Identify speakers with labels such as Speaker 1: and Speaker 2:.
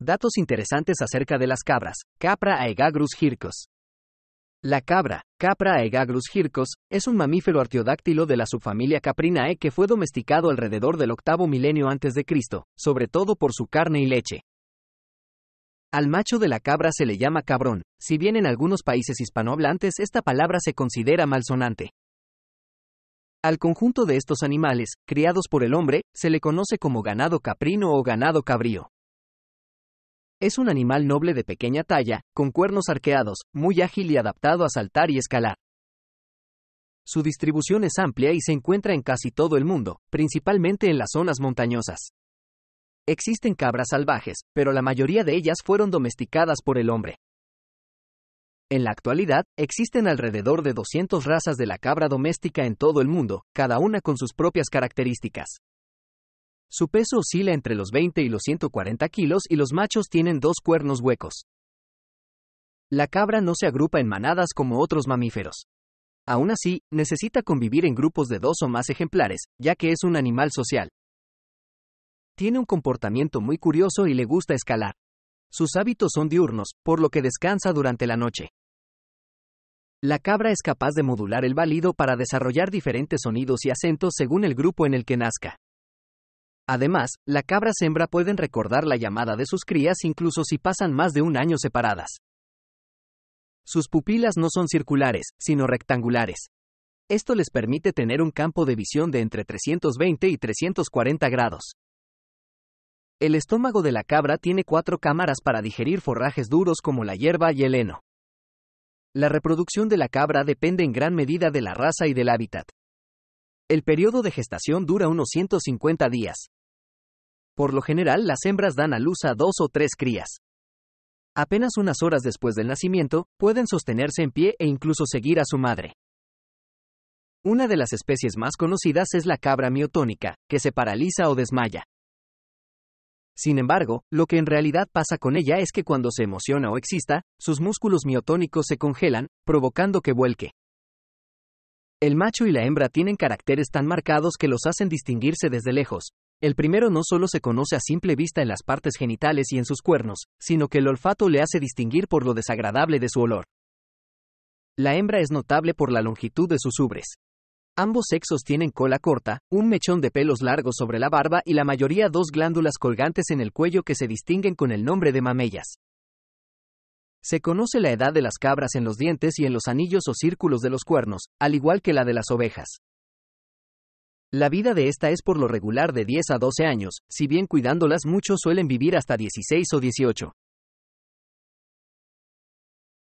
Speaker 1: Datos interesantes acerca de las cabras, Capra aegagrus hircos La cabra, Capra aegagrus hircos es un mamífero artiodáctilo de la subfamilia Caprinae que fue domesticado alrededor del octavo milenio antes de Cristo, sobre todo por su carne y leche. Al macho de la cabra se le llama cabrón, si bien en algunos países hispanohablantes esta palabra se considera malsonante. Al conjunto de estos animales, criados por el hombre, se le conoce como ganado caprino o ganado cabrío. Es un animal noble de pequeña talla, con cuernos arqueados, muy ágil y adaptado a saltar y escalar. Su distribución es amplia y se encuentra en casi todo el mundo, principalmente en las zonas montañosas. Existen cabras salvajes, pero la mayoría de ellas fueron domesticadas por el hombre. En la actualidad, existen alrededor de 200 razas de la cabra doméstica en todo el mundo, cada una con sus propias características. Su peso oscila entre los 20 y los 140 kilos y los machos tienen dos cuernos huecos. La cabra no se agrupa en manadas como otros mamíferos. Aún así, necesita convivir en grupos de dos o más ejemplares, ya que es un animal social. Tiene un comportamiento muy curioso y le gusta escalar. Sus hábitos son diurnos, por lo que descansa durante la noche. La cabra es capaz de modular el válido para desarrollar diferentes sonidos y acentos según el grupo en el que nazca. Además, la cabra hembra pueden recordar la llamada de sus crías incluso si pasan más de un año separadas. Sus pupilas no son circulares, sino rectangulares. Esto les permite tener un campo de visión de entre 320 y 340 grados. El estómago de la cabra tiene cuatro cámaras para digerir forrajes duros como la hierba y el heno. La reproducción de la cabra depende en gran medida de la raza y del hábitat. El periodo de gestación dura unos 150 días. Por lo general, las hembras dan a luz a dos o tres crías. Apenas unas horas después del nacimiento, pueden sostenerse en pie e incluso seguir a su madre. Una de las especies más conocidas es la cabra miotónica, que se paraliza o desmaya. Sin embargo, lo que en realidad pasa con ella es que cuando se emociona o exista, sus músculos miotónicos se congelan, provocando que vuelque. El macho y la hembra tienen caracteres tan marcados que los hacen distinguirse desde lejos, el primero no solo se conoce a simple vista en las partes genitales y en sus cuernos, sino que el olfato le hace distinguir por lo desagradable de su olor. La hembra es notable por la longitud de sus ubres. Ambos sexos tienen cola corta, un mechón de pelos largos sobre la barba y la mayoría dos glándulas colgantes en el cuello que se distinguen con el nombre de mamellas. Se conoce la edad de las cabras en los dientes y en los anillos o círculos de los cuernos, al igual que la de las ovejas. La vida de esta es por lo regular de 10 a 12 años, si bien cuidándolas muchos suelen vivir hasta 16 o 18.